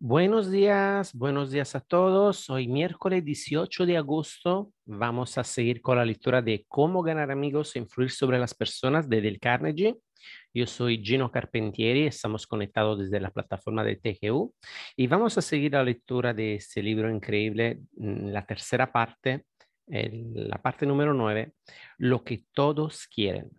Buenos días, buenos días a todos. Hoy miércoles 18 de agosto vamos a seguir con la lectura de Cómo ganar amigos e influir sobre las personas de Del Carnegie. Yo soy Gino Carpentieri, estamos conectados desde la plataforma de TGU y vamos a seguir la lectura de este libro increíble, mm, la tercera parte, la parte número 9, Lo que todos quieren.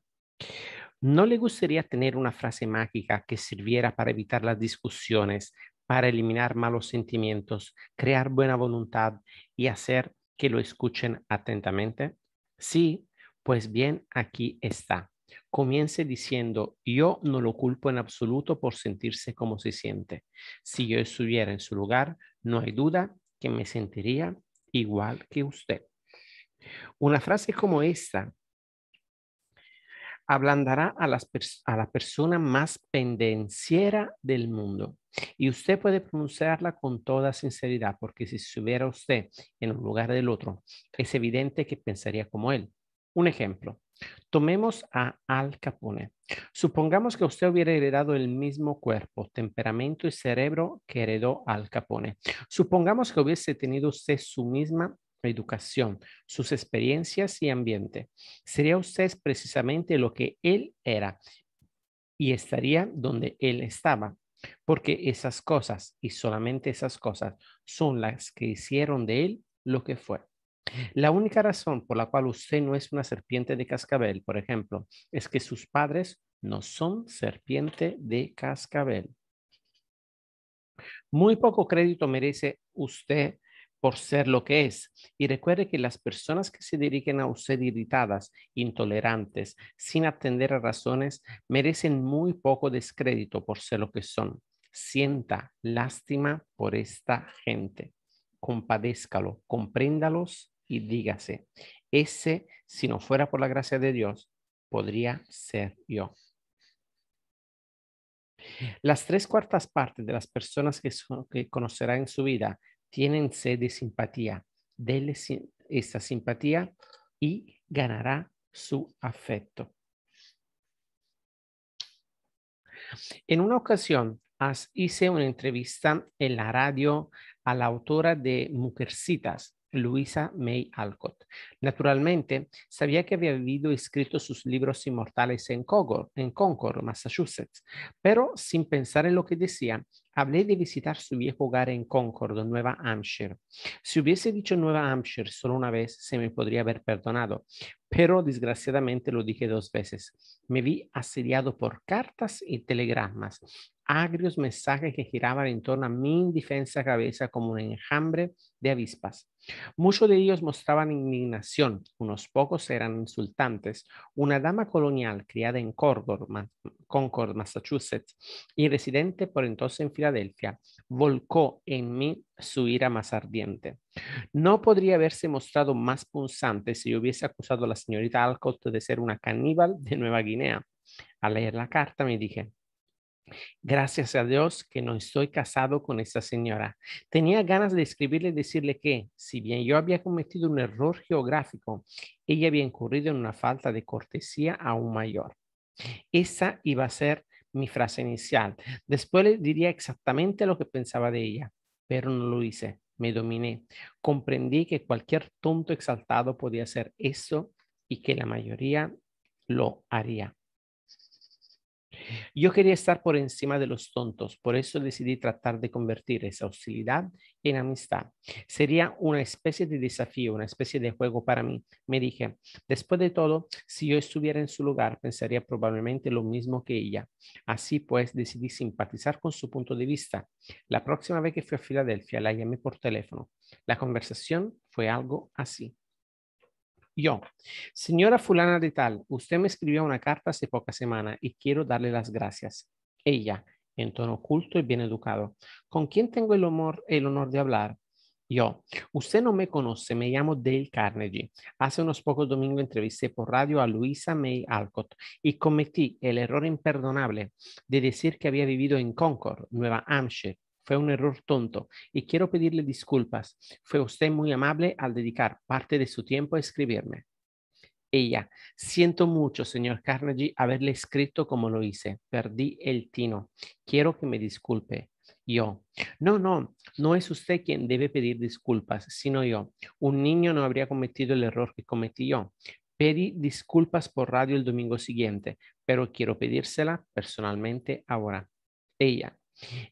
¿No le gustaría tener una frase mágica que sirviera para evitar las discusiones, para eliminar malos sentimientos, crear buena voluntad y hacer que lo escuchen atentamente? Sí, pues bien, aquí está. Comience diciendo, yo no lo culpo en absoluto por sentirse como se siente. Si yo estuviera en su lugar, no hay duda que me sentiría igual que usted. Una frase como esta ablandará a, las a la persona más pendenciera del mundo. Y usted puede pronunciarla con toda sinceridad, porque si estuviera usted en un lugar del otro, es evidente que pensaría como él. Un ejemplo, tomemos a Al Capone. Supongamos que usted hubiera heredado el mismo cuerpo, temperamento y cerebro que heredó Al Capone. Supongamos que hubiese tenido usted su misma educación, sus experiencias y ambiente. Sería usted precisamente lo que él era y estaría donde él estaba, porque esas cosas y solamente esas cosas son las que hicieron de él lo que fue. La única razón por la cual usted no es una serpiente de cascabel, por ejemplo, es que sus padres no son serpiente de cascabel. Muy poco crédito merece usted por ser lo que es. Y recuerde que las personas que se dirigen a usted irritadas, intolerantes, sin atender a razones, merecen muy poco descrédito por ser lo que son. Sienta lástima por esta gente. Compadézcalo, compréndalos y dígase, ese, si no fuera por la gracia de Dios, podría ser yo. Las tres cuartas partes de las personas que, son, que conocerá en su vida tienen sed de simpatía. Dele esa simpatía y ganará su afecto. En una ocasión hice una entrevista en la radio a la autora de Mujercitas, Luisa May Alcott. Naturalmente, sabía que había vivido y escrito sus libros inmortales en Concord, en Concord, Massachusetts, pero sin pensar en lo que decía, Hablé de visitar su viejo hogar en Concord, Nueva Hampshire. Si hubiese dicho Nueva Hampshire solo una vez, se me podría haber perdonado, pero desgraciadamente lo dije dos veces. Me vi asediado por cartas y telegramas, agrios mensajes que giraban en torno a mi indefensa cabeza como un enjambre de avispas. Muchos de ellos mostraban indignación, unos pocos eran insultantes. Una dama colonial criada en Concord, Concord Massachusetts, y residente por entonces en Filadelfia, volcó en mí su ira más ardiente. No podría haberse mostrado más punzante si yo hubiese acusado a la señorita Alcott de ser una caníbal de Nueva Guinea. Al leer la carta me dije, Gracias a Dios que no estoy casado con esta señora. Tenía ganas de escribirle y decirle que, si bien yo había cometido un error geográfico, ella había incurrido en una falta de cortesía aún mayor. Esa iba a ser mi frase inicial. Después le diría exactamente lo que pensaba de ella, pero no lo hice. Me dominé. Comprendí que cualquier tonto exaltado podía hacer eso y que la mayoría lo haría. Yo quería estar por encima de los tontos, por eso decidí tratar de convertir esa hostilidad en amistad. Sería una especie de desafío, una especie de juego para mí, me dije. Después de todo, si yo estuviera en su lugar, pensaría probablemente lo mismo que ella. Así pues, decidí simpatizar con su punto de vista. La próxima vez que fui a Filadelfia, la llamé por teléfono. La conversación fue algo así yo. Señora fulana de tal, usted me escribió una carta hace poca semana y quiero darle las gracias. Ella, en tono oculto y bien educado. ¿Con quién tengo el honor, el honor de hablar? Yo, usted no me conoce, me llamo Dale Carnegie. Hace unos pocos domingos entrevisté por radio a Luisa May Alcott y cometí el error imperdonable de decir que había vivido en Concord, Nueva Hampshire, fue un error tonto y quiero pedirle disculpas. Fue usted muy amable al dedicar parte de su tiempo a escribirme. Ella, siento mucho, señor Carnegie, haberle escrito como lo hice. Perdí el tino. Quiero que me disculpe. Yo, no, no, no es usted quien debe pedir disculpas, sino yo. Un niño no habría cometido el error que cometí yo. Pedí disculpas por radio el domingo siguiente, pero quiero pedírsela personalmente ahora. Ella,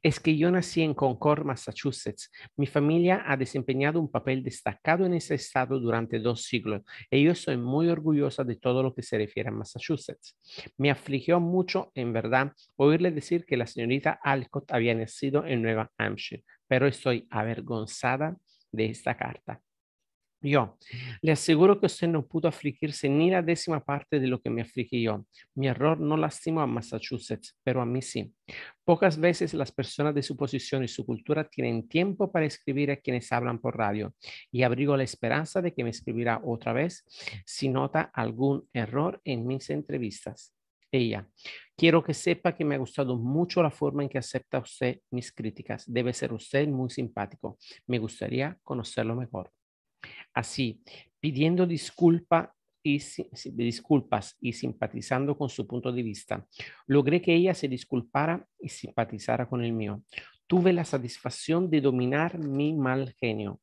es que yo nací en Concord, Massachusetts. Mi familia ha desempeñado un papel destacado en ese estado durante dos siglos y yo soy muy orgullosa de todo lo que se refiere a Massachusetts. Me afligió mucho, en verdad, oírle decir que la señorita Alcott había nacido en Nueva Hampshire, pero estoy avergonzada de esta carta. Yo le aseguro que usted no pudo afligirse ni la décima parte de lo que me afligí yo. Mi error no lastimo a Massachusetts, pero a mí sí. Pocas veces las personas de su posición y su cultura tienen tiempo para escribir a quienes hablan por radio y abrigo la esperanza de que me escribirá otra vez si nota algún error en mis entrevistas. Ella, quiero que sepa que me ha gustado mucho la forma en que acepta usted mis críticas. Debe ser usted muy simpático. Me gustaría conocerlo mejor así, pidiendo disculpa y, disculpas y simpatizando con su punto de vista. Logré que ella se disculpara y simpatizara con el mío. Tuve la satisfacción de dominar mi mal genio.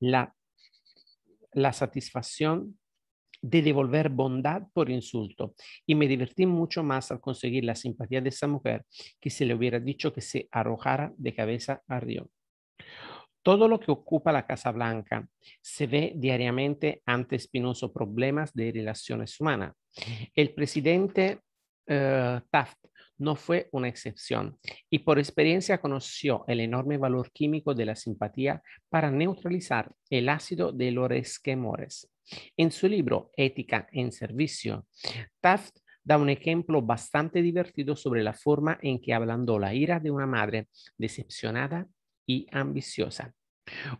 La, la satisfacción de devolver bondad por insulto y me divertí mucho más al conseguir la simpatía de esa mujer que se le hubiera dicho que se arrojara de cabeza a río. Todo lo que ocupa la Casa Blanca se ve diariamente ante espinosos problemas de relaciones humanas. El presidente eh, Taft no fue una excepción y por experiencia conoció el enorme valor químico de la simpatía para neutralizar el ácido de los esquemores. En su libro Ética en Servicio, Taft da un ejemplo bastante divertido sobre la forma en que ablandó la ira de una madre decepcionada ambiciosa.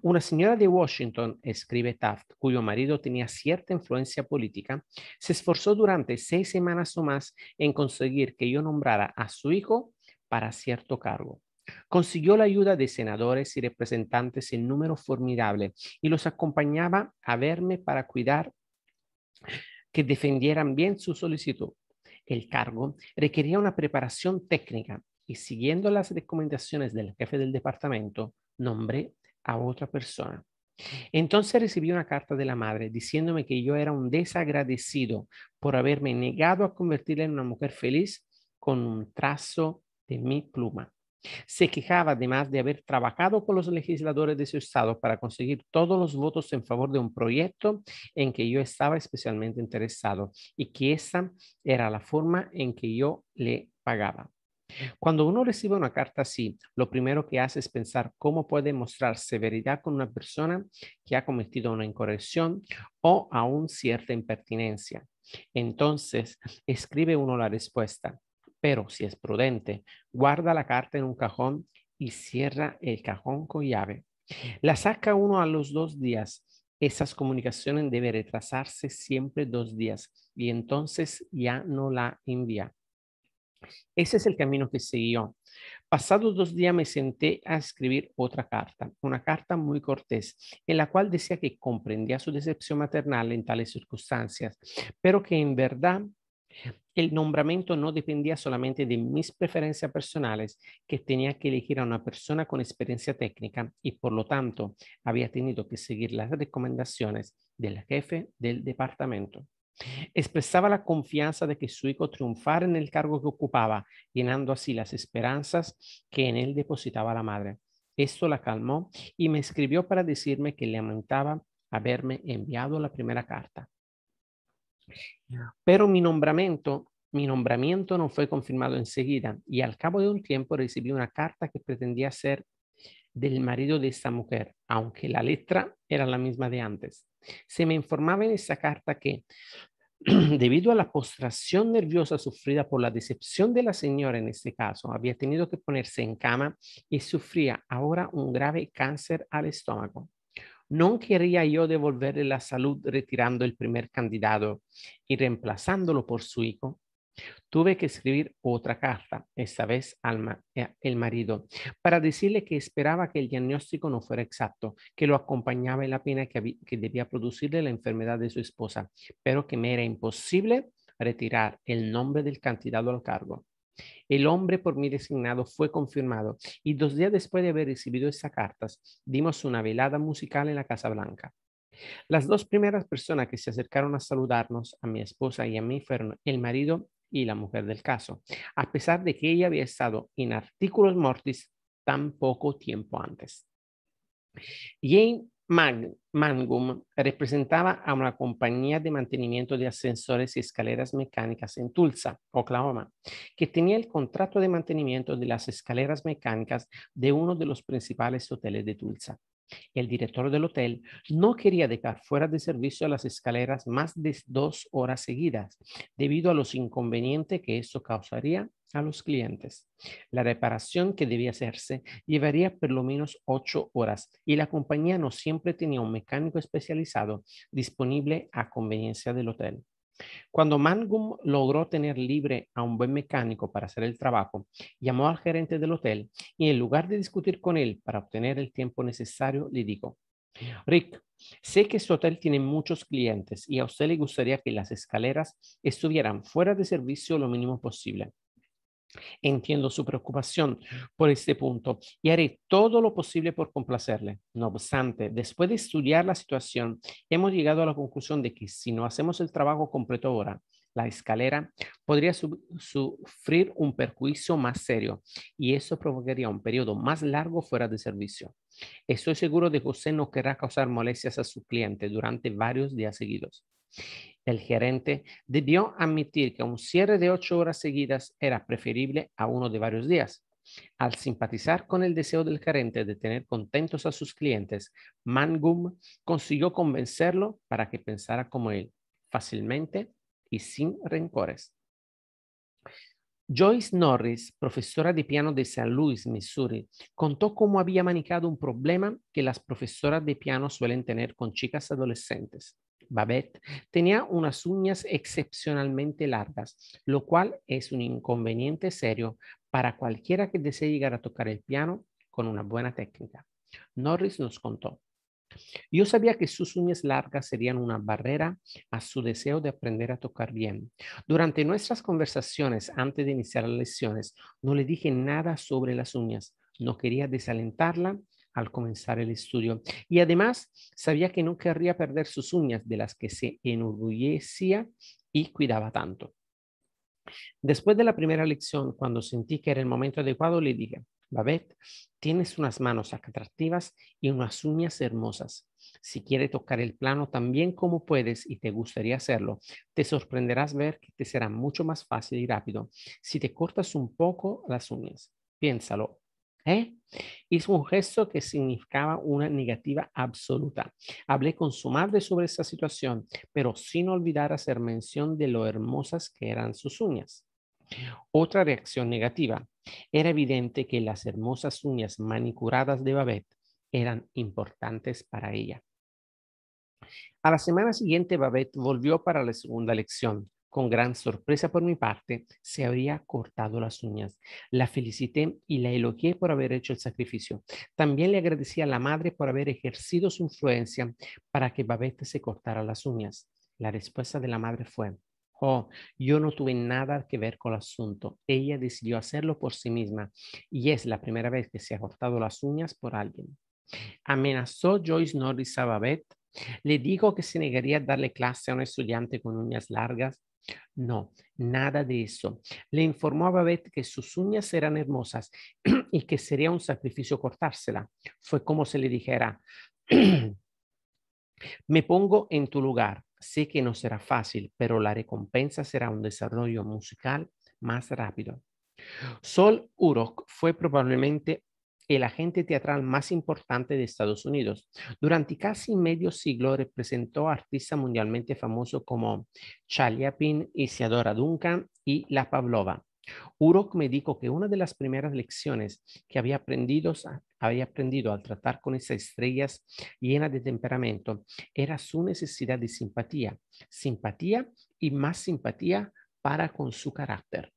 Una señora de Washington, escribe Taft, cuyo marido tenía cierta influencia política, se esforzó durante seis semanas o más en conseguir que yo nombrara a su hijo para cierto cargo. Consiguió la ayuda de senadores y representantes en número formidable y los acompañaba a verme para cuidar que defendieran bien su solicitud. El cargo requería una preparación técnica y siguiendo las recomendaciones del jefe del departamento, nombré a otra persona. Entonces recibí una carta de la madre diciéndome que yo era un desagradecido por haberme negado a convertirla en una mujer feliz con un trazo de mi pluma. Se quejaba además de haber trabajado con los legisladores de su estado para conseguir todos los votos en favor de un proyecto en que yo estaba especialmente interesado y que esa era la forma en que yo le pagaba. Cuando uno recibe una carta así, lo primero que hace es pensar cómo puede mostrar severidad con una persona que ha cometido una incorrección o aún cierta impertinencia. Entonces, escribe uno la respuesta, pero si es prudente, guarda la carta en un cajón y cierra el cajón con llave. La saca uno a los dos días. Esas comunicaciones deben retrasarse siempre dos días y entonces ya no la envía. Ese es el camino que siguió. Pasados dos días me senté a escribir otra carta, una carta muy cortés, en la cual decía que comprendía su decepción maternal en tales circunstancias, pero que en verdad el nombramiento no dependía solamente de mis preferencias personales, que tenía que elegir a una persona con experiencia técnica y por lo tanto había tenido que seguir las recomendaciones del jefe del departamento. Expresaba la confianza de que su hijo triunfara en el cargo que ocupaba, llenando así las esperanzas que en él depositaba la madre. Esto la calmó y me escribió para decirme que lamentaba haberme enviado la primera carta. Pero mi nombramiento, mi nombramiento no fue confirmado enseguida y al cabo de un tiempo recibí una carta que pretendía ser del marido de esta mujer, aunque la letra era la misma de antes. Se me informaba en esa carta que debido a la postración nerviosa sufrida por la decepción de la señora en este caso, había tenido que ponerse en cama y sufría ahora un grave cáncer al estómago. No quería yo devolverle la salud retirando el primer candidato y reemplazándolo por su hijo, Tuve que escribir otra carta, esta vez al eh, marido, para decirle que esperaba que el diagnóstico no fuera exacto, que lo acompañaba en la pena que, debía producirle la enfermedad de su esposa, pero que me era imposible retirar el nombre del candidato al cargo. El hombre por mí designado fue confirmado y dos días después de haber recibido esas cartas, dimos una velada musical en la Casa Blanca. Las dos primeras personas que se acercaron a saludarnos, a mi esposa y a mí, fueron el marido y la mujer del caso, a pesar de que ella había estado en artículos mortis tan poco tiempo antes. Jane Mangum representaba a una compañía de mantenimiento de ascensores y escaleras mecánicas en Tulsa, Oklahoma, que tenía el contrato de mantenimiento de las escaleras mecánicas de uno de los principales hoteles de Tulsa. El director del hotel no quería dejar fuera de servicio las escaleras más de dos horas seguidas, debido a los inconvenientes que eso causaría a los clientes. La reparación que debía hacerse llevaría por lo menos ocho horas y la compañía no siempre tenía un mecánico especializado disponible a conveniencia del hotel. Cuando Mangum logró tener libre a un buen mecánico para hacer el trabajo, llamó al gerente del hotel y en lugar de discutir con él para obtener el tiempo necesario, le dijo, Rick, sé que su este hotel tiene muchos clientes y a usted le gustaría que las escaleras estuvieran fuera de servicio lo mínimo posible. Entiendo su preocupación por este punto y haré todo lo posible por complacerle. No obstante, después de estudiar la situación, hemos llegado a la conclusión de que si no hacemos el trabajo completo ahora, la escalera podría sufrir un perjuicio más serio y eso provocaría un periodo más largo fuera de servicio. Estoy seguro de que José no querrá causar molestias a su cliente durante varios días seguidos. El gerente debió admitir que un cierre de ocho horas seguidas era preferible a uno de varios días. Al simpatizar con el deseo del gerente de tener contentos a sus clientes, Mangum consiguió convencerlo para que pensara como él, fácilmente y sin rencores. Joyce Norris, profesora de piano de San Luis, Missouri, contó cómo había manicado un problema que las profesoras de piano suelen tener con chicas adolescentes. Babette, tenía unas uñas excepcionalmente largas, lo cual es un inconveniente serio para cualquiera que desee llegar a tocar el piano con una buena técnica. Norris nos contó. Yo sabía que sus uñas largas serían una barrera a su deseo de aprender a tocar bien. Durante nuestras conversaciones antes de iniciar las lecciones, no le dije nada sobre las uñas. No quería desalentarla al comenzar el estudio. Y además sabía que no querría perder sus uñas de las que se enorgullecía y cuidaba tanto. Después de la primera lección, cuando sentí que era el momento adecuado, le dije, Babette, tienes unas manos atractivas y unas uñas hermosas. Si quieres tocar el plano tan bien como puedes y te gustaría hacerlo, te sorprenderás ver que te será mucho más fácil y rápido si te cortas un poco las uñas. Piénsalo ¿Eh? Hizo un gesto que significaba una negativa absoluta. Hablé con su madre sobre esta situación, pero sin olvidar hacer mención de lo hermosas que eran sus uñas. Otra reacción negativa. Era evidente que las hermosas uñas manicuradas de Babette eran importantes para ella. A la semana siguiente, Babette volvió para la segunda lección con gran sorpresa por mi parte, se habría cortado las uñas. La felicité y la elogié por haber hecho el sacrificio. También le agradecí a la madre por haber ejercido su influencia para que Babette se cortara las uñas. La respuesta de la madre fue, oh, yo no tuve nada que ver con el asunto. Ella decidió hacerlo por sí misma y es la primera vez que se ha cortado las uñas por alguien. Amenazó Joyce Norris a Babette le dijo que se negaría a darle clase a un estudiante con uñas largas no, nada de eso. Le informó a Babette que sus uñas eran hermosas y que sería un sacrificio cortársela. Fue como se le dijera, me pongo en tu lugar. Sé que no será fácil, pero la recompensa será un desarrollo musical más rápido. Sol Urok fue probablemente el agente teatral más importante de Estados Unidos. Durante casi medio siglo representó a artistas mundialmente famosos como Charlie Chaplin, Isadora Duncan y La Pavlova. Urok me dijo que una de las primeras lecciones que había aprendido al tratar con esas estrellas llenas de temperamento era su necesidad de simpatía, simpatía y más simpatía para con su carácter.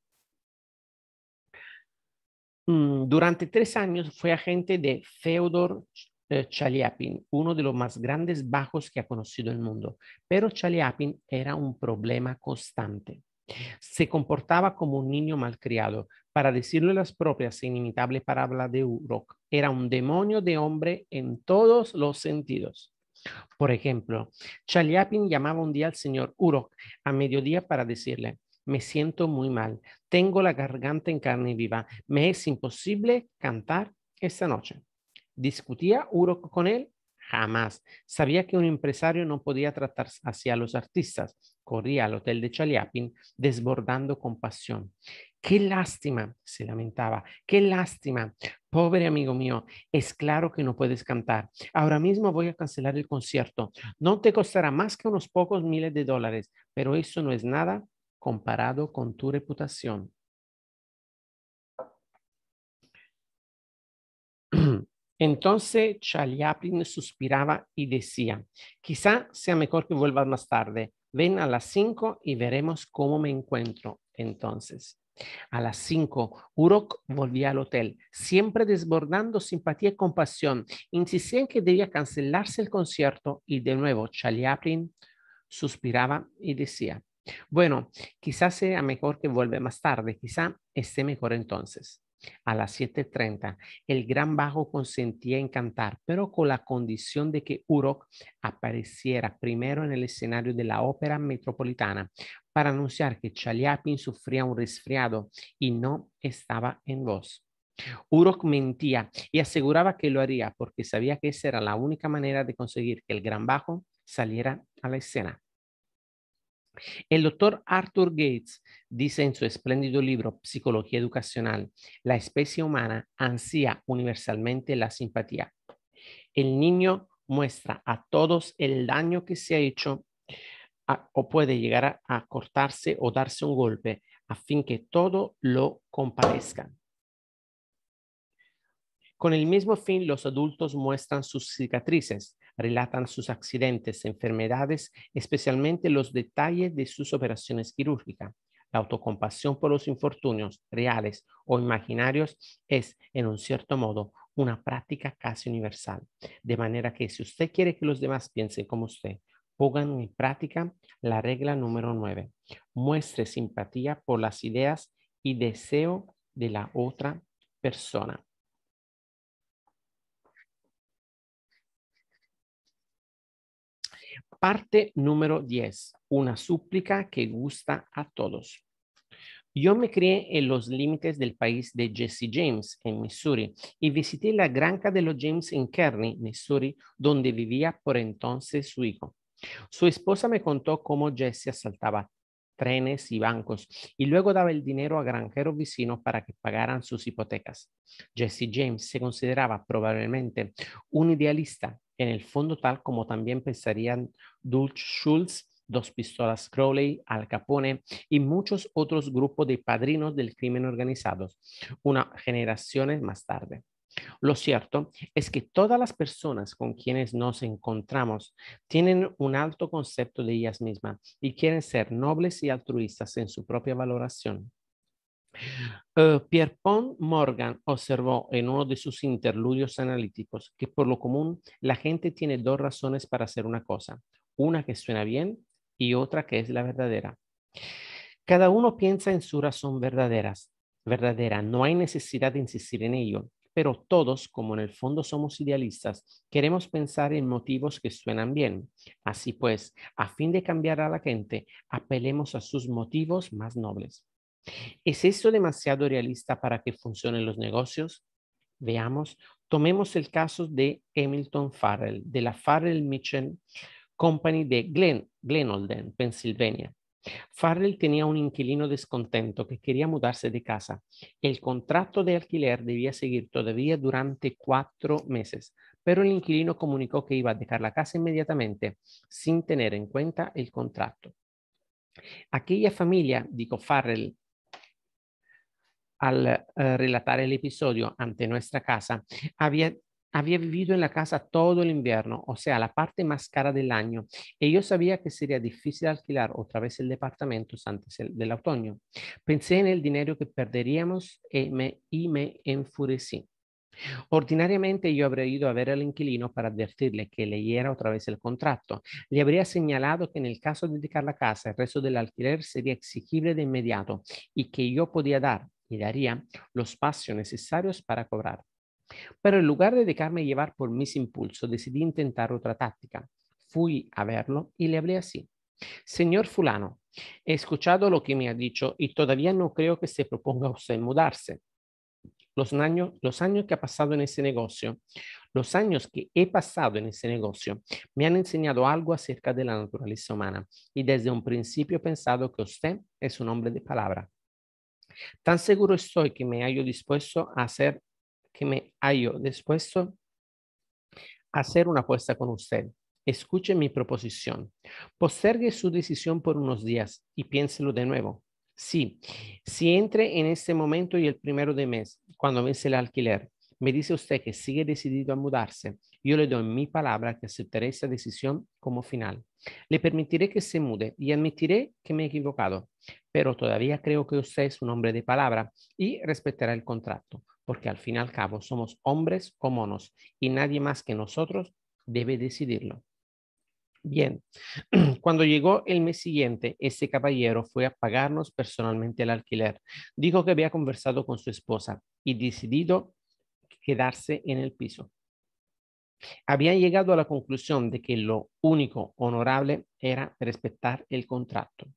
Mm, durante tres años fue agente de Feodor eh, Chaliapin, uno de los más grandes bajos que ha conocido el mundo, pero Chaliapin era un problema constante. Se comportaba como un niño malcriado. Para decirle las propias e inimitables palabras de Urok, era un demonio de hombre en todos los sentidos. Por ejemplo, Chaliapin llamaba un día al señor Urok a mediodía para decirle, me siento muy mal, tengo la garganta en carne viva, me es imposible cantar esta noche. ¿Discutía Uro con él? Jamás. Sabía que un empresario no podía tratar hacia los artistas. Corría al hotel de Chaliapin desbordando compasión. Qué lástima, se lamentaba, qué lástima. Pobre amigo mío, es claro que no puedes cantar. Ahora mismo voy a cancelar el concierto. No te costará más que unos pocos miles de dólares, pero eso no es nada comparado con tu reputación. Entonces Chaliapin suspiraba y decía, quizá sea mejor que vuelvas más tarde. Ven a las cinco y veremos cómo me encuentro entonces. A las cinco, Urok volvía al hotel, siempre desbordando simpatía y compasión. Insistía en que debía cancelarse el concierto y de nuevo Chaliapin suspiraba y decía, bueno, quizás sea mejor que vuelva más tarde, quizá esté mejor entonces. A las 7.30, el gran bajo consentía en cantar, pero con la condición de que Urok apareciera primero en el escenario de la ópera metropolitana para anunciar que Chaliapin sufría un resfriado y no estaba en voz. Urok mentía y aseguraba que lo haría porque sabía que esa era la única manera de conseguir que el gran bajo saliera a la escena. El doctor Arthur Gates dice en su espléndido libro Psicología Educacional, la especie humana ansía universalmente la simpatía. El niño muestra a todos el daño que se ha hecho o puede llegar a, cortarse o darse un golpe a fin que todo lo comparezca. Con el mismo fin, los adultos muestran sus cicatrices, relatan sus accidentes, enfermedades, especialmente los detalles de sus operaciones quirúrgicas. La autocompasión por los infortunios reales o imaginarios es, en un cierto modo, una práctica casi universal. De manera que si usted quiere que los demás piensen como usted, pongan en práctica la regla número 9. Muestre simpatía por las ideas y deseo de la otra persona. parte número 10, una súplica que gusta a todos. Yo me crié en los límites del país de Jesse James, en Missouri, y visité la granja de los James en Kearney, Missouri, donde vivía por entonces su hijo. Su esposa me contó cómo Jesse asaltaba trenes y bancos y luego daba el dinero a granjeros vecinos para que pagaran sus hipotecas. Jesse James se consideraba probablemente un idealista en el fondo tal como también pensarían Dulce Schultz, Dos Pistolas Crowley, Al Capone y muchos otros grupos de padrinos del crimen organizado, una generaciones más tarde. Lo cierto es que todas las personas con quienes nos encontramos tienen un alto concepto de ellas mismas y quieren ser nobles y altruistas en su propia valoración. Eh, Pierre Pierpont Morgan observó en uno de sus interludios analíticos que por lo común la gente tiene dos razones para hacer una cosa, una que suena bien y otra que es la verdadera. Cada uno piensa en su razón verdaderas, verdadera, no hay necesidad de insistir en ello, pero todos, como en el fondo somos idealistas, queremos pensar en motivos que suenan bien. Así pues, a fin de cambiar a la gente, apelemos a sus motivos más nobles. ¿Es eso demasiado realista para que funcionen los negocios? Veamos, tomemos el caso de Hamilton Farrell, de la Farrell Mitchell Company de Glen, Glenolden, Pensilvania. Farrell tenía un inquilino descontento que quería mudarse de casa. El contrato de alquiler debía seguir todavía durante cuatro meses, pero el inquilino comunicó que iba a dejar la casa inmediatamente sin tener en cuenta el contrato. Aquella familia, dijo Farrell, al eh, relatar el episodio ante nuestra casa, había, vivido en la casa todo el invierno, o sea, la parte más cara del año, y yo sabía que sería difícil alquilar otra vez el departamento antes del otoño. Pensé en el dinero que perderíamos y eh, me, y me enfurecí. Ordinariamente yo habría ido a ver al inquilino para advertirle que leyera otra vez el contrato. Le habría señalado que en el caso de dedicar la casa, el resto del alquiler sería exigible de inmediato y que yo podía dar y daría los pasos necesarios para cobrar. Pero en lugar de dejarme llevar por mis impulsos, decidí intentar otra táctica. Fui a verlo y le hablé así. Señor fulano, he escuchado lo que me ha dicho y todavía no creo que se proponga usted mudarse. Los años, los años que ha pasado en ese negocio, los años que he pasado en ese negocio me han enseñado algo acerca de la naturaleza humana y desde un principio he pensado que usted es un hombre de palabra. Tan seguro estoy que me hallo dispuesto a hacer, que me hallo dispuesto a hacer una apuesta con usted. Escuche mi proposición. Postergue su decisión por unos días y piénselo de nuevo. Sí, si entre en este momento y el primero de mes, cuando vence el alquiler, me dice usted que sigue decidido a mudarse. Yo le doy mi palabra que aceptaré esa decisión como final. Le permitiré que se mude y admitiré que me he equivocado, pero todavía creo que usted es un hombre de palabra y respetará el contrato, porque al fin y al cabo somos hombres monos y nadie más que nosotros debe decidirlo. Bien, cuando llegó el mes siguiente, ese caballero fue a pagarnos personalmente el alquiler. Dijo que había conversado con su esposa y decidido quedarse en el piso. Habían llegado a la conclusión de que lo único honorable era respetar el contrato.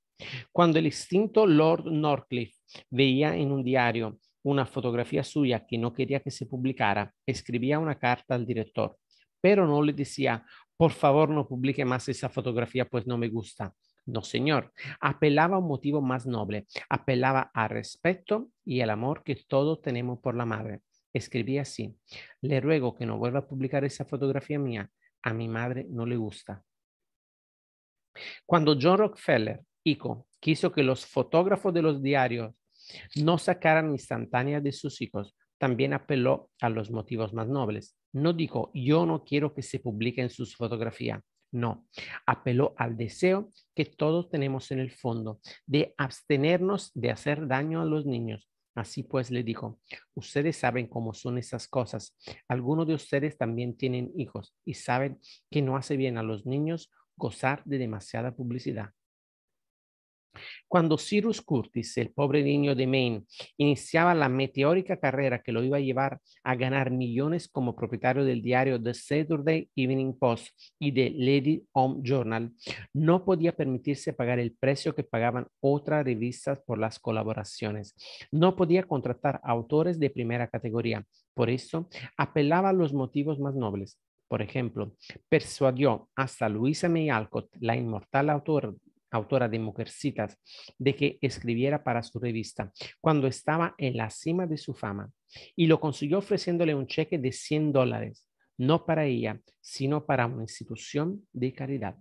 Cuando el extinto Lord Norcliffe veía en un diario una fotografía suya que no quería que se publicara, escribía una carta al director, pero no le decía, por favor no publique más esa fotografía, pues no me gusta. No, señor, apelaba a un motivo más noble, apelaba al respeto y al amor que todos tenemos por la madre. Escribí así, le ruego que no vuelva a publicar esa fotografía mía, a mi madre no le gusta. Cuando John Rockefeller, Ico, quiso que los fotógrafos de los diarios no sacaran instantáneas de sus hijos, también apeló a los motivos más nobles. No dijo, yo no quiero que se publiquen sus fotografías. No, apeló al deseo que todos tenemos en el fondo de abstenernos de hacer daño a los niños Así pues le dijo, ustedes saben cómo son esas cosas. Algunos de ustedes también tienen hijos y saben que no hace bien a los niños gozar de demasiada publicidad. Cuando Cyrus Curtis, el pobre niño de Maine, iniciaba la meteórica carrera que lo iba a llevar a ganar millones como propietario del diario The Saturday Evening Post y de Lady Home Journal, no podía permitirse pagar el precio que pagaban otras revistas por las colaboraciones. No podía contratar autores de primera categoría. Por eso, apelaba a los motivos más nobles, por ejemplo, persuadió hasta Luisa May Alcott, la inmortal autora, autora de Mujercitas, de que escribiera para su revista cuando estaba en la cima de su fama y lo consiguió ofreciéndole un cheque de 100 dólares, no para ella, sino para una institución de caridad.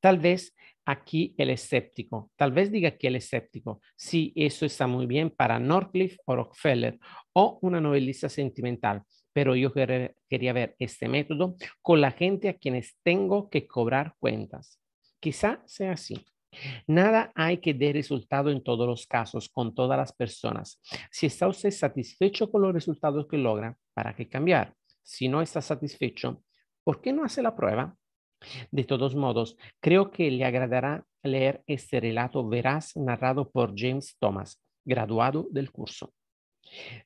Tal vez aquí el escéptico, tal vez diga que el escéptico, sí, eso está muy bien para Norcliffe o Rockefeller o una novelista sentimental, pero yo quería ver este método con la gente a quienes tengo que cobrar cuentas. Quizá sea así. Nada hay que dé resultado en todos los casos, con todas las personas. Si está usted satisfecho con los resultados que logra, ¿para qué cambiar? Si no está satisfecho, ¿por qué no hace la prueba? De todos modos, creo que le agradará leer este relato veraz narrado por James Thomas, graduado del curso.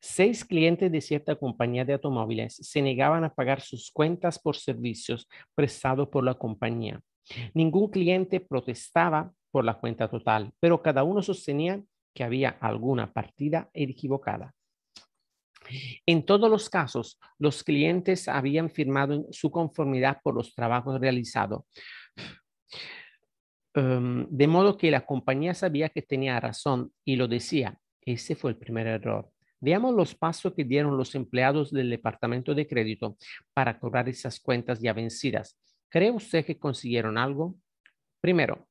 Seis clientes de cierta compañía de automóviles se negaban a pagar sus cuentas por servicios prestados por la compañía Ningún cliente protestaba por la cuenta total, pero cada uno sostenía que había alguna partida equivocada. En todos los casos, los clientes habían firmado su conformidad por los trabajos realizados. Em, de modo que la compañía sabía que tenía razón y lo decía. Ese fue el primer error. Veamos los pasos que dieron los empleados del departamento de crédito para cobrar esas cuentas ya vencidas. ¿Cree usted que consiguieron algo? Primero,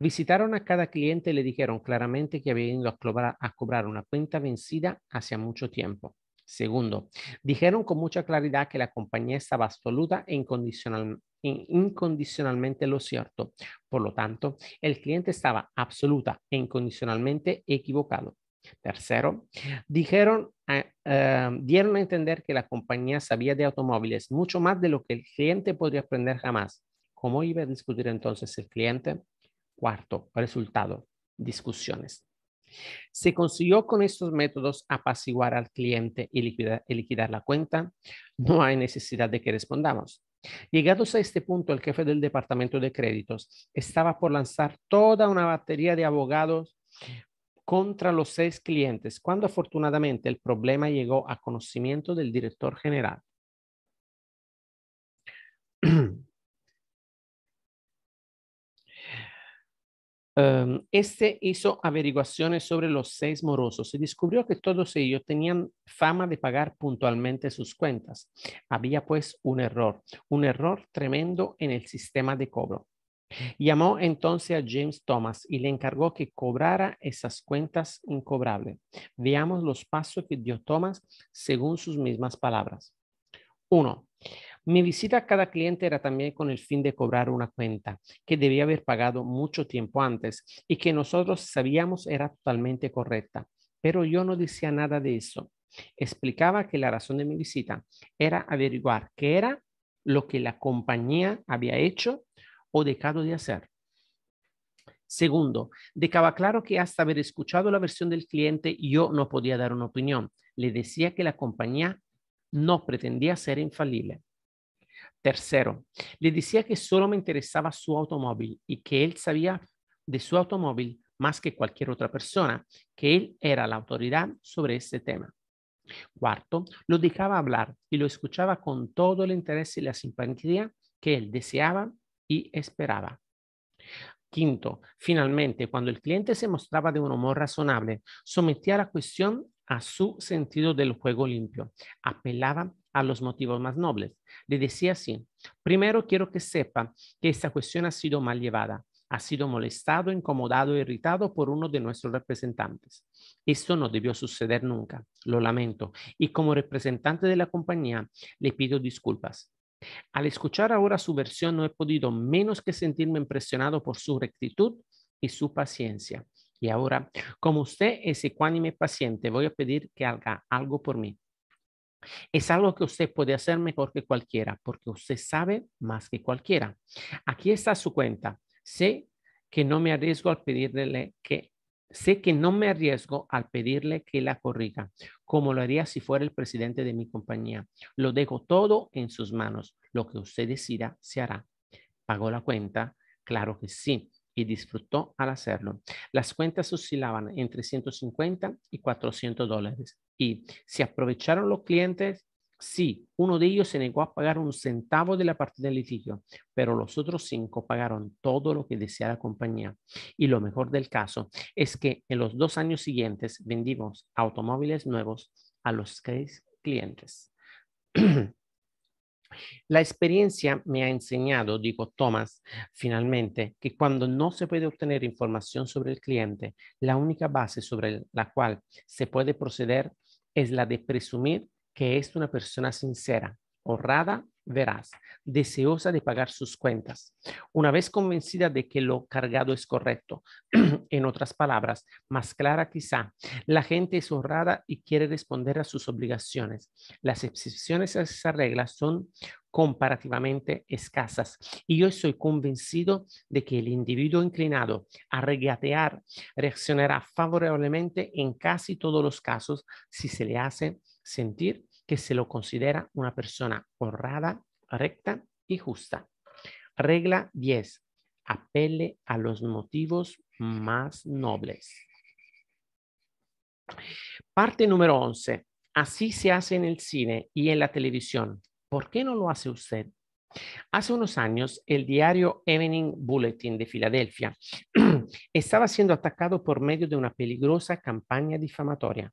visitaron a cada cliente y le dijeron claramente que habían ido a cobrar, una cuenta vencida hace mucho tiempo. Segundo, dijeron con mucha claridad que la compañía estaba absoluta e, e incondicionalmente lo cierto. Por lo tanto, el cliente estaba absoluta e incondicionalmente equivocado. Tercero, dijeron, eh, eh, dieron a entender que la compañía sabía de automóviles mucho más de lo que el cliente podría aprender jamás. ¿Cómo iba a discutir entonces el cliente? Cuarto, resultado, discusiones. Se consiguió con estos métodos apaciguar al cliente y liquidar, la cuenta. No hay necesidad de que respondamos. Llegados a este punto, el jefe del departamento de créditos estaba por lanzar toda una batería de abogados contra los seis clientes cuando afortunadamente el problema llegó a conocimiento del director general. Em, este hizo averiguaciones sobre los seis morosos y descubrió que todos ellos tenían fama de pagar puntualmente sus cuentas. Había pues un error, un error tremendo en el sistema de cobro. Llamó entonces a James Thomas y le encargó que cobrara esas cuentas incobrables. Veamos los pasos que dio Thomas según sus mismas palabras. 1. Mi visita a cada cliente era también con el fin de cobrar una cuenta que debía haber pagado mucho tiempo antes y que nosotros sabíamos era totalmente correcta, pero yo no decía nada de eso. Explicaba que la razón de mi visita era averiguar qué era lo que la compañía había hecho o dejado de hacer. Segundo, dejaba claro que hasta haber escuchado la versión del cliente yo no podía dar una opinión. Le decía que la compañía no pretendía ser infalible. Tercero, le decía que solo me interesaba su automóvil y que él sabía de su automóvil más que cualquier otra persona, que él era la autoridad sobre ese tema. Cuarto, lo dejaba hablar y lo escuchaba con todo el interés y la simpatía que él deseaba y esperaba. Quinto, finalmente, cuando el cliente se mostraba de un humor razonable, sometía la cuestión a su sentido del juego limpio, apelaba a los motivos más nobles. Le decía así, primero quiero que sepa que esta cuestión ha sido mal llevada, ha sido molestado, incomodado e irritado por uno de nuestros representantes. Esto no debió suceder nunca, lo lamento, y como representante de la compañía le pido disculpas. Al escuchar ahora su versión no he podido menos que sentirme impresionado por su rectitud y su paciencia. Y ahora, como usted es ecuánime paciente, voy a pedir que haga algo por mí. Es algo que usted puede hacer mejor que cualquiera, porque usted sabe más que cualquiera. Aquí está su cuenta. Sé que no me arriesgo al pedirle que Sé que no me arriesgo al pedirle que la corrija, como lo haría si fuera el presidente de mi compañía. Lo dejo todo en sus manos. Lo que usted decida se hará. ¿Pagó la cuenta? Claro que sí. Y disfrutó al hacerlo. Las cuentas oscilaban entre 150 y 400 dólares. Y si aprovecharon los clientes, Sí, uno de ellos se negó a pagar un centavo de la parte del litigio, pero los otros cinco pagaron todo lo que deseaba la compañía. Y lo mejor del caso es que en los dos años siguientes vendimos automóviles nuevos a los seis clientes. La experiencia me ha enseñado, digo Thomas, finalmente, que cuando no se puede obtener información sobre el cliente, la única base sobre la cual se puede proceder es la de presumir que es una persona sincera, honrada, veraz, deseosa de pagar sus cuentas, una vez convencida de que lo cargado es correcto. en otras palabras, más clara quizá, la gente es honrada y quiere responder a sus obligaciones. Las excepciones a esa regla son comparativamente escasas y yo estoy convencido de que el individuo inclinado a regatear reaccionará favorablemente en casi todos los casos si se le hace sentir que se lo considera una persona honrada, recta y justa. Regla 10. Apele a los motivos más nobles. Parte número 11. Así se hace en el cine y en la televisión. ¿Por qué no lo hace usted? Hace unos años, el diario Evening Bulletin de Filadelfia estaba siendo atacado por medio de una peligrosa campaña difamatoria.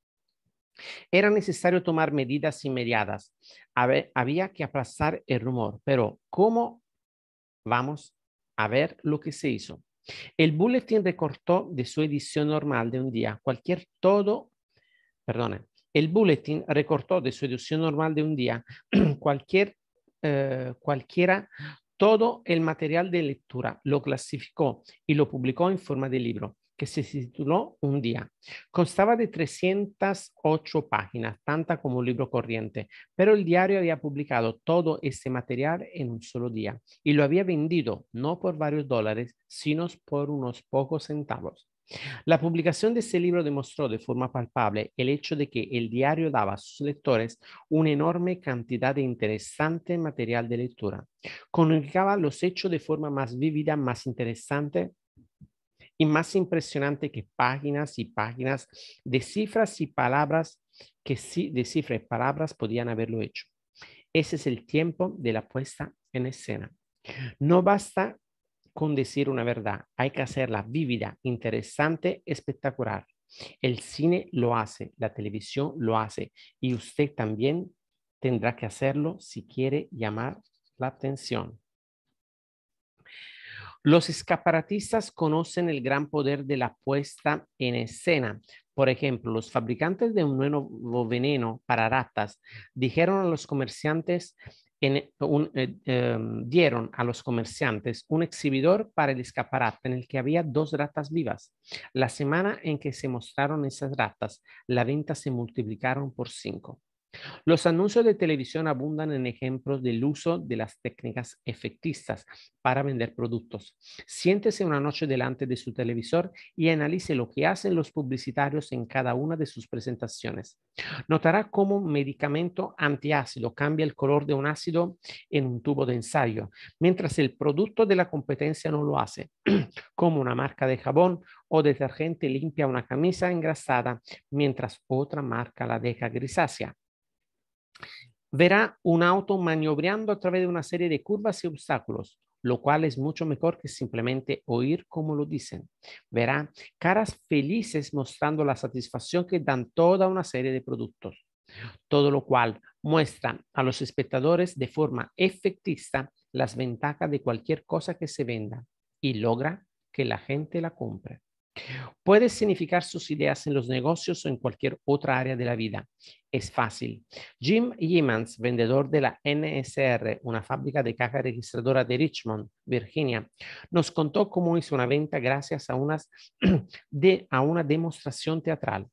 Era necesario tomar medidas inmediatas. Había que aplazar el rumor, pero ¿cómo? Vamos a ver lo que se hizo. El bulletin recortó de su edición normal de un día cualquier todo, perdone, el bulletin recortó de su edición normal de un día cualquier, eh, cualquiera todo el material de lectura, lo clasificó y lo publicó en forma de libro que se tituló Un día. Constaba de 308 páginas, tanta como un libro corriente, pero el diario había publicado todo ese material en un solo día y lo había vendido no por varios dólares, sino por unos pocos centavos. La publicación de ese libro demostró de forma palpable el hecho de que el diario daba a sus lectores una enorme cantidad de interesante material de lectura. Comunicaba los hechos de forma más vívida, más interesante y más impresionante que páginas y páginas de cifras y palabras que sí, de cifras y palabras podían haberlo hecho. Ese es el tiempo de la puesta en escena. No basta con decir una verdad, hay que hacerla vívida, interesante, espectacular. El cine lo hace, la televisión lo hace y usted también tendrá que hacerlo si quiere llamar la atención. Los escaparatistas conocen el gran poder de la puesta en escena. Por ejemplo, los fabricantes de un nuevo veneno para ratas dijeron a los comerciantes eh, em, dieron a los comerciantes un exhibidor para el escaparate en el que había dos ratas vivas. La semana en que se mostraron esas ratas, la venta se multiplicaron por cinco. Los anuncios de televisión abundan en ejemplos del uso de las técnicas efectistas para vender productos. Siéntese una noche delante de su televisor y analice lo que hacen los publicitarios en cada una de sus presentaciones. Notará cómo un medicamento antiácido cambia el color de un ácido en un tubo de ensayo, mientras el producto de la competencia no lo hace, como una marca de jabón o detergente limpia una camisa engrasada, mientras otra marca la deja grisácea. Verá un auto maniobrando a través de una serie de curvas y obstáculos, lo cual es mucho mejor que simplemente oír como lo dicen. Verá caras felices mostrando la satisfacción que dan toda una serie de productos, todo lo cual muestra a los espectadores de forma efectista las ventajas de cualquier cosa que se venda y logra que la gente la compre. Puede significar sus ideas en los negocios o en cualquier otra área de la vida. Es fácil. Jim Yemans, vendedor de la NSR, una fábrica de caja registradora de Richmond, Virginia, nos contó cómo hizo una venta gracias a, unas de, a una demostración teatral.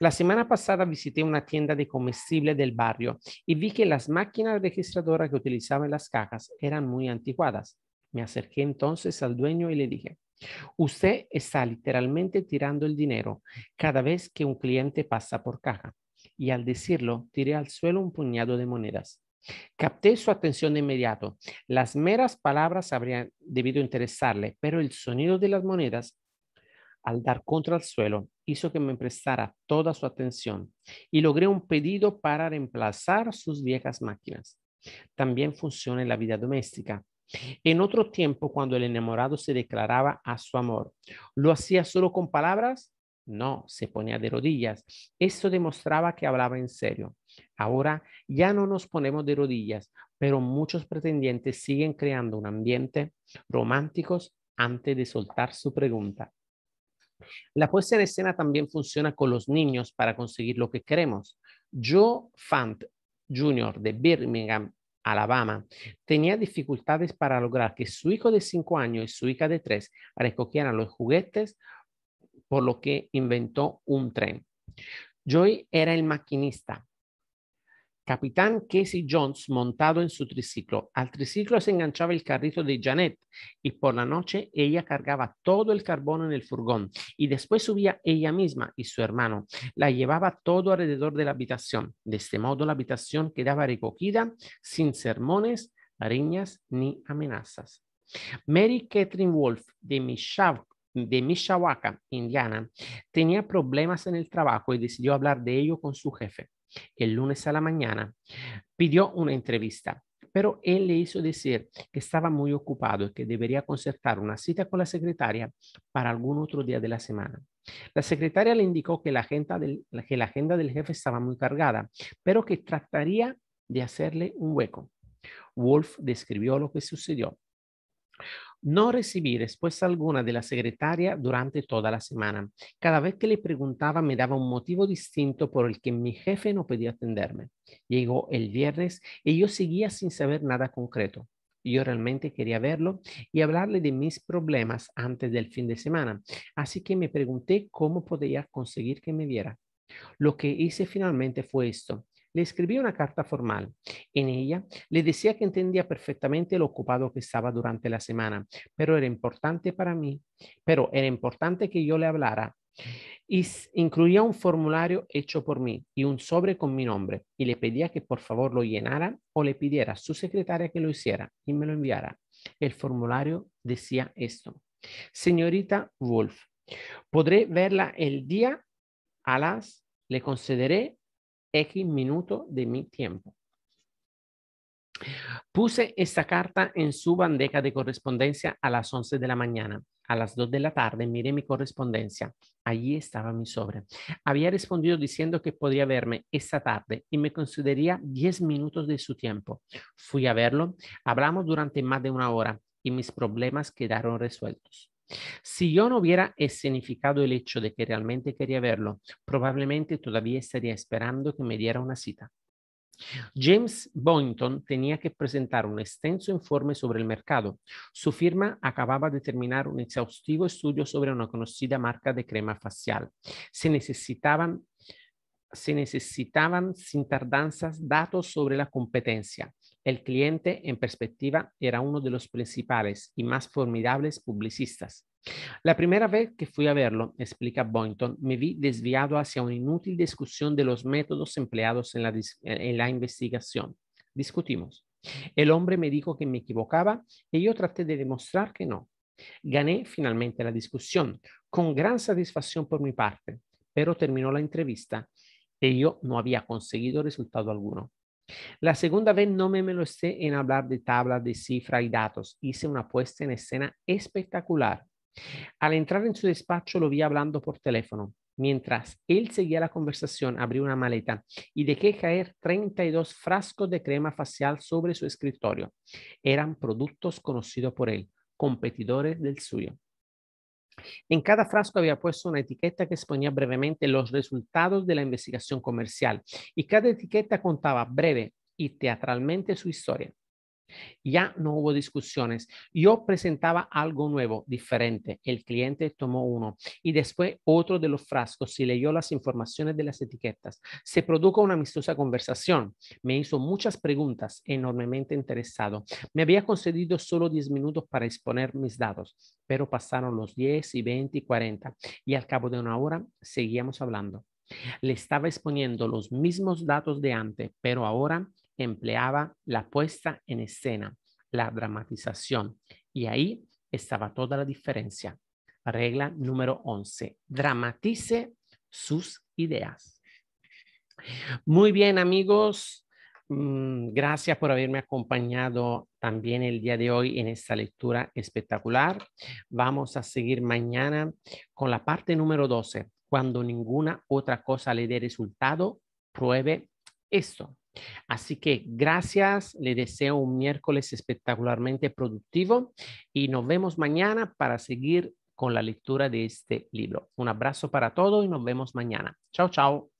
La semana pasada visité una tienda de comestibles del barrio y vi que las máquinas registradoras que utilizaban las cajas eran muy anticuadas. Me acerqué entonces al dueño y le dije, Usted está literalmente tirando el dinero cada vez que un cliente pasa por caja y al decirlo tiré al suelo un puñado de monedas. Capté su atención de inmediato. Las meras palabras habrían debido interesarle, pero el sonido de las monedas al dar contra el suelo hizo que me prestara toda su atención y logré un pedido para reemplazar sus viejas máquinas. También funciona en la vida doméstica. En otro tiempo, cuando el enamorado se declaraba a su amor, ¿lo hacía solo con palabras? No, se ponía de rodillas. Eso demostraba que hablaba en serio. Ahora ya no nos ponemos de rodillas, pero muchos pretendientes siguen creando un ambiente romántico antes de soltar su pregunta. La puesta en escena también funciona con los niños para conseguir lo que queremos. Joe Fant Jr. de Birmingham, Alabama, tenía dificultades para lograr que su hijo de 5 años y su hija de 3 recogieran los juguetes, por lo que inventó un tren. Joy era el maquinista, capitán Casey Jones montado en su triciclo. Al triciclo se enganchaba el carrito de Janet y por la noche ella cargaba todo el carbono en el furgón y después subía ella misma y su hermano. La llevaba todo alrededor de la habitación. De este modo la habitación quedaba recogida sin sermones, riñas ni amenazas. Mary Catherine Wolf de de Mishawaka, Indiana, tenía problemas en el trabajo y decidió hablar de ello con su jefe el lunes a la mañana, pidió una entrevista, pero él le hizo decir que estaba muy ocupado y que debería concertar una cita con la secretaria para algún otro día de la semana. La secretaria le indicó que la agenda del, que la agenda del jefe estaba muy cargada, pero que trataría de hacerle un hueco. Wolf describió lo que sucedió. No recibí respuesta alguna de la secretaria durante toda la semana. Cada vez que le preguntaba me daba un motivo distinto por el que mi jefe no podía atenderme. Llegó el viernes y yo seguía sin saber nada concreto. Yo realmente quería verlo y hablarle de mis problemas antes del fin de semana, así que me pregunté cómo podía conseguir que me viera. Lo que hice finalmente fue esto. Le escribí una carta formal. En ella le decía que entendía perfectamente lo ocupado que estaba durante la semana, pero era importante para mí, pero era importante que yo le hablara. Y incluía un formulario hecho por mí y un sobre con mi nombre y le pedía que por favor lo llenara o le pidiera a su secretaria que lo hiciera y me lo enviara. El formulario decía esto. Señorita Wolf, podré verla el día a las, le concederé X minuto de mi tiempo. Puse esta carta en su bandeja de correspondencia a las 11 de la mañana. A las 2 de la tarde miré mi correspondencia. Allí estaba mi sobre. Había respondido diciendo que podía verme esta tarde y me consideraría 10 minutos de su tiempo. Fui a verlo. Hablamos durante más de una hora y mis problemas quedaron resueltos. Si yo no hubiera escenificado el hecho de que realmente quería verlo, probablemente todavía estaría esperando que me diera una cita. James Boynton tenía que presentar un extenso informe sobre el mercado. Su firma acababa de terminar un exhaustivo estudio sobre una conocida marca de crema facial. Se necesitaban sin tardanzas datos sobre la competencia. El cliente en perspectiva era uno de los principales y más formidables publicistas. La primera vez que fui a verlo, explica Boynton, me vi desviado hacia una inútil discusión de los métodos empleados en la, investigación. Discutimos. El hombre me dijo que me equivocaba y yo traté de demostrar que no. Gané finalmente la discusión, con gran satisfacción por mi parte, pero terminó la entrevista y yo no había conseguido resultado alguno. La segunda vez no me me lo esté en hablar de tablas de cifra y datos. Hice una puesta en escena espectacular. Al entrar en su despacho lo vi hablando por teléfono. Mientras él seguía la conversación, abrí una maleta y dejé caer 32 frascos de crema facial sobre su escritorio. Eran productos conocidos por él, competidores del suyo. En cada frasco había puesto una etiqueta que exponía brevemente los resultados de la investigación comercial y cada etiqueta contaba breve y teatralmente su historia. Ya no hubo discusiones. Yo presentaba algo nuevo, diferente. El cliente tomó uno y después otro de los frascos y leyó las informaciones de las etiquetas. Se produjo una amistosa conversación. Me hizo muchas preguntas, enormemente interesado. Me había concedido solo 10 minutos para exponer mis datos, pero pasaron los 10 y 20 y 40 y al cabo de una hora seguíamos hablando. Le estaba exponiendo los mismos datos de antes, pero ahora empleaba la puesta en escena, la dramatización, y ahí estaba toda la diferencia. Regla número 11. Dramatice sus ideas. Muy bien, amigos. Mm, gracias por haberme acompañado también el día de hoy en esta lectura espectacular. Vamos a seguir mañana con la parte número 12. Cuando ninguna otra cosa le dé resultado, pruebe esto. Así que gracias, le deseo un miércoles espectacularmente productivo y nos vemos mañana para seguir con la lectura de este libro. Un abrazo para todos y nos vemos mañana. Chao, chao.